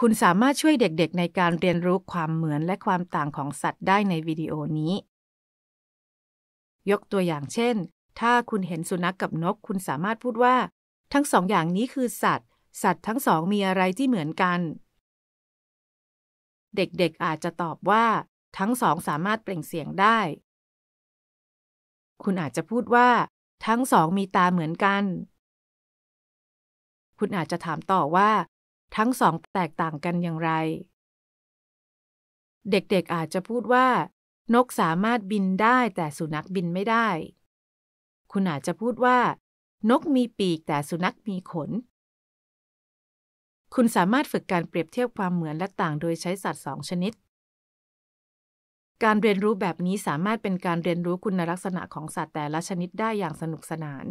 คุณสามารถช่วยเด็กๆในการเรียนรู้ความเหมือนและความต่างของสัตว์ได้ในวิดีโอนี้ ยกตัวอย่างเช่น ถ้าคุณเห็นสุนัขกกับนก คุณสามารถพูดว่า ทั้งสองอย่างนี้คือสัตว์ สัตว์ทั้งสองมีอะไรที่เหมือนกัน เด็กๆอาจจะตอบว่า ทั้งสองสามารถเปล่งเสียงได้ คุณอาจจะพูดว่า ทั้งสองมีตาเหมือนกัน คุณอาจจะถามต่อว่าทั้งสองแตกต่างกันอย่างไร เด็กๆ อาจจะพูดว่า นกสามารถบินได้แต่สุนัขบินไม่ได้ คุณอาจจะพูดว่า นกมีปีกแต่สุนัขมีขน คุณสามารถฝึกการเปรียบเทียบความเหมือนและต่างโดยใช้สัตว์สองชนิด การเรียนรู้แบบนี้สามารถเป็นการเรียนรู้คุณลักษณะของสัตว์แต่ละชนิดได้อย่างสนุกสนาน